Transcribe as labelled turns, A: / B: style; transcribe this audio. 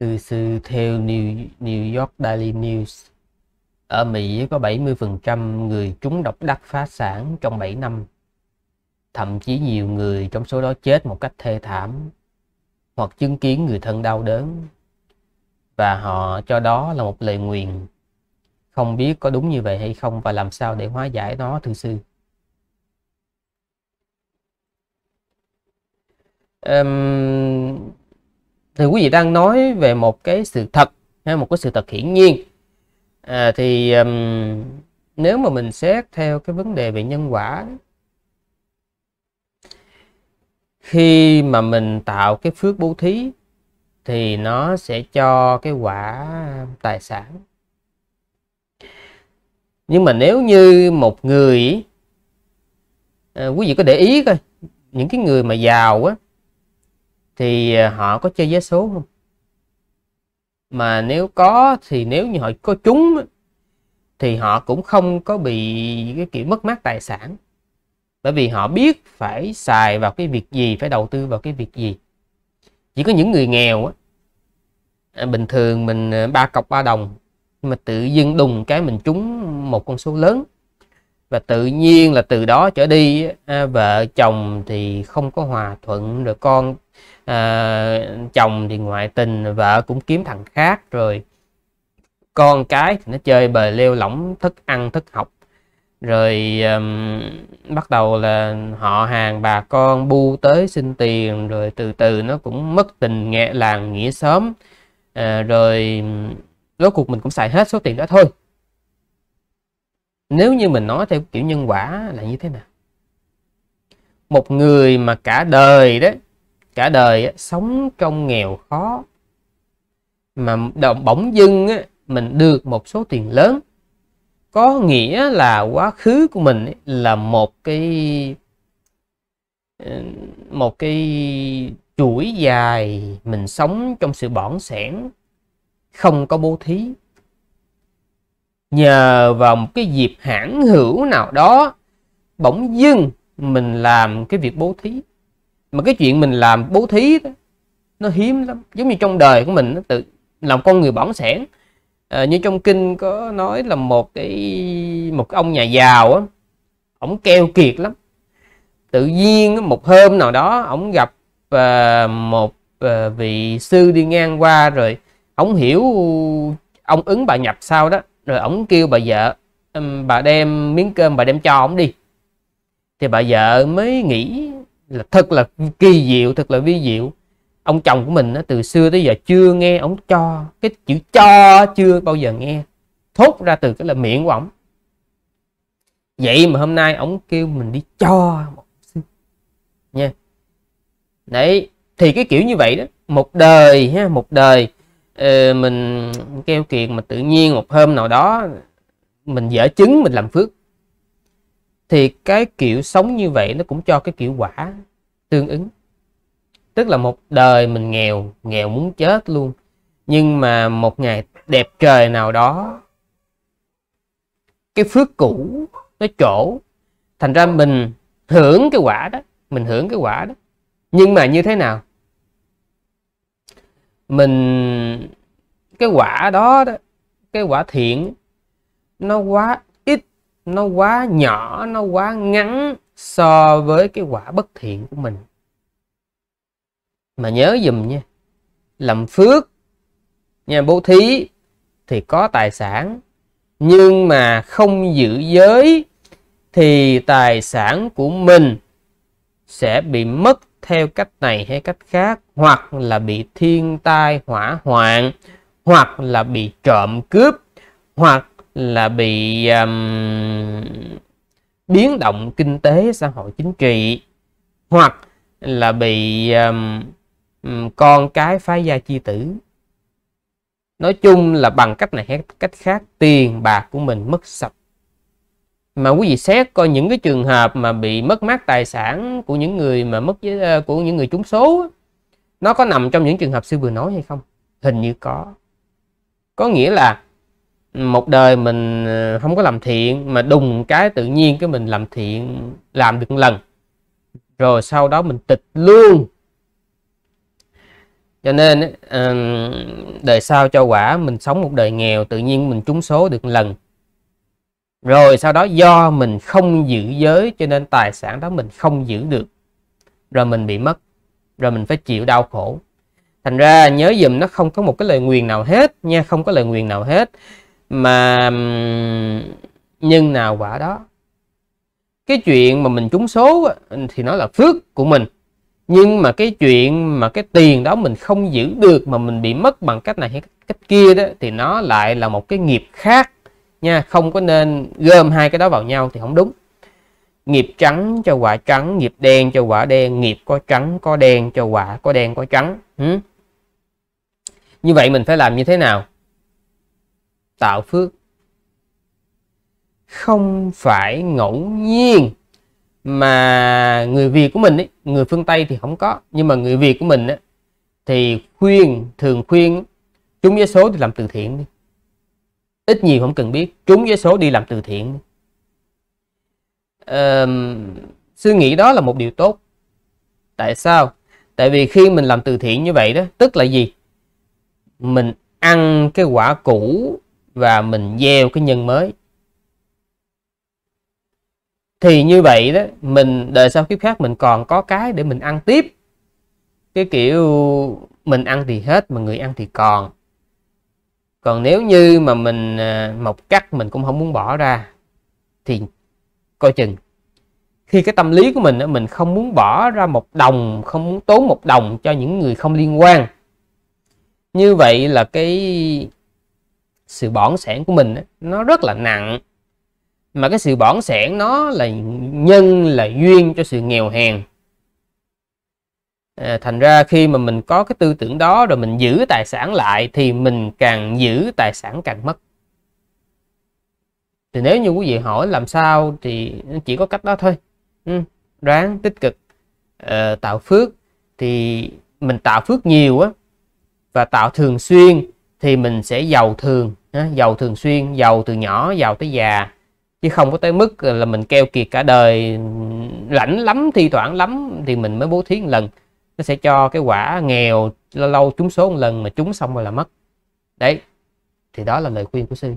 A: Cư sư theo New, New York Daily News, ở Mỹ có 70% người trúng độc đắc phá sản trong 7 năm. Thậm chí nhiều người trong số đó chết một cách thê thảm hoặc chứng kiến người thân đau đớn. Và họ cho đó là một lời nguyền. Không biết có đúng như vậy hay không và làm sao để hóa giải nó thưa sư. Um, thì quý vị đang nói về một cái sự thật hay một cái sự thật hiển nhiên à, thì um, nếu mà mình xét theo cái vấn đề về nhân quả khi mà mình tạo cái phước bố thí thì nó sẽ cho cái quả tài sản nhưng mà nếu như một người à, quý vị có để ý coi những cái người mà giàu á thì à, họ có chơi vé số không mà nếu có thì nếu như họ có trúng thì họ cũng không có bị cái kiểu mất mát tài sản bởi vì họ biết phải xài vào cái việc gì phải đầu tư vào cái việc gì chỉ có những người nghèo á à, bình thường mình à, ba cọc ba đồng nhưng mà tự dưng đùng cái mình trúng một con số lớn và tự nhiên là từ đó trở đi vợ chồng thì không có hòa thuận rồi con à, chồng thì ngoại tình vợ cũng kiếm thằng khác rồi con cái thì nó chơi bời leo lỏng thức ăn thức học rồi um, bắt đầu là họ hàng bà con bu tới xin tiền rồi từ từ nó cũng mất tình nghệ làng nghĩa sớm à, ờ, rồi rốt cuộc mình cũng xài hết số tiền đó thôi nếu như mình nói theo kiểu nhân quả là như thế nào một người mà cả đời đấy cả đời sống trong nghèo khó mà động bỗng dưng mình được một số tiền lớn có nghĩa là quá khứ của mình là một cái ờ, một cái chuỗi dài mình sống trong sự bỏng sẻn không có bố thí nhờ vào một cái dịp hãn hữu nào đó bỗng dưng mình làm cái việc bố thí mà cái chuyện mình làm bố thí đó, nó hiếm lắm giống như trong đời của mình nó tự làm con người bỏng sẻn à, như trong kinh có nói là một cái một ông nhà giàu á ổng keo kiệt lắm tự nhiên một hôm nào đó ổng gặp à, một à, vị sư đi ngang qua rồi ổng hiểu ông ứng bà nhập sao đó rồi ổng kêu bà vợ bà đem miếng cơm bà đem cho ổng đi thì bà vợ mới nghĩ là thật là kỳ diệu thật là vi diệu ông chồng của mình từ xưa tới giờ chưa nghe ông cho cái chữ cho chưa bao giờ nghe thốt ra từ cái là miệng của ông vậy mà hôm nay ông kêu mình đi cho nha đấy thì cái kiểu như vậy đó một đời ha một đời ờ, mình kêu kiệt mà tự nhiên một hôm nào đó mình dở chứng mình làm phước thì cái kiểu sống như vậy nó cũng cho cái kiểu quả tương ứng tức là một đời mình nghèo nghèo muốn chết luôn nhưng mà một ngày đẹp trời nào đó cái phước cũ nó chỗ thành ra mình hưởng cái quả đó mình hưởng cái quả đó nhưng mà như thế nào mình cái quả đó, đó cái quả thiện nó quá nó quá nhỏ nó quá ngắn so với cái quả bất thiện của mình mà nhớ dùm nha làm phước nhà bố thí thì có tài sản nhưng mà không giữ giới thì tài sản của mình sẽ bị mất theo cách này hay cách khác hoặc là bị thiên tai hỏa hoạn hoặc là bị trộm cướp hoặc là bị um, biến động kinh tế xã hội chính trị hoặc là bị um, con cái phái gia chi tử nói chung là bằng cách này hay cách khác tiền bạc của mình mất sạch mà quý vị xét coi những cái trường hợp mà bị mất mát tài sản của những người mà mất với, của những người trúng số nó có nằm trong những trường hợp sư vừa nói hay không hình như có có nghĩa là một đời mình ờ, không có làm thiện mà đùng cái tự nhiên cái mình làm thiện làm được một lần rồi sau đó mình tịch luôn cho nên đời sau cho quả mình sống một đời nghèo tự nhiên mình trúng số được một lần rồi sau đó do mình không giữ giới cho nên tài sản đó mình không giữ được rồi mình bị mất rồi mình phải chịu đau khổ thành ra nhớ dùm nó không có một cái lời nguyền nào hết nha không có lời nguyền nào hết mà nhân nào quả đó cái chuyện mà mình trúng số thì nó là phước của mình nhưng mà cái chuyện mà cái tiền đó mình không giữ được mà mình bị mất bằng cách này hay cách kia đó thì nó lại là một cái nghiệp khác nha không có nên gom hai cái đó vào nhau thì không đúng nghiệp trắng cho quả trắng nghiệp đen cho quả đen nghiệp có trắng có đen cho quả có đen có trắng ừ. như vậy mình phải làm như thế nào tạo phước không phải ngẫu nhiên mà người Việt của mình ấy, người phương Tây thì không có nhưng mà người Việt của mình ấy, thì khuyên thường khuyên chúng giới số thì làm từ thiện đi ít nhiều không cần biết chúng giới số đi làm từ thiện đi. À, suy nghĩ đó là một điều tốt tại sao tại vì khi mình làm từ thiện như vậy đó tức là gì mình ăn cái quả cũ và mình gieo cái nhân mới thì như vậy đó mình đời sau kiếp khác mình còn có cái để mình ăn tiếp cái kiểu mình ăn thì hết mà người ăn thì còn còn nếu như mà mình à, mộc cắt mình cũng không muốn bỏ ra thì coi chừng khi cái tâm lý của mình mình không muốn bỏ ra một đồng không muốn tốn một đồng cho những người không liên quan như vậy là cái sự bỏng sẻn của mình nó rất là nặng mà cái sự bỏng sẻn nó là nhân là duyên cho sự nghèo hèn à, thành ra khi mà mình có cái tư tưởng đó rồi mình giữ tài sản lại thì mình càng giữ tài sản càng mất thì nếu như quý vị hỏi làm sao thì chỉ có cách đó thôi ừ, ráng tích cực uh, tạo phước thì mình tạo phước nhiều á và tạo thường xuyên thì mình sẽ giàu thường giàu thường xuyên giàu từ nhỏ giàu tới già chứ không có tới mức là mình keo kiệt cả đời lãnh lắm thi thoảng lắm thì mình mới bố thí một lần nó sẽ cho cái quả nghèo lâu lâu trúng số một lần mà trúng xong rồi là mất đấy thì đó là lời khuyên của sư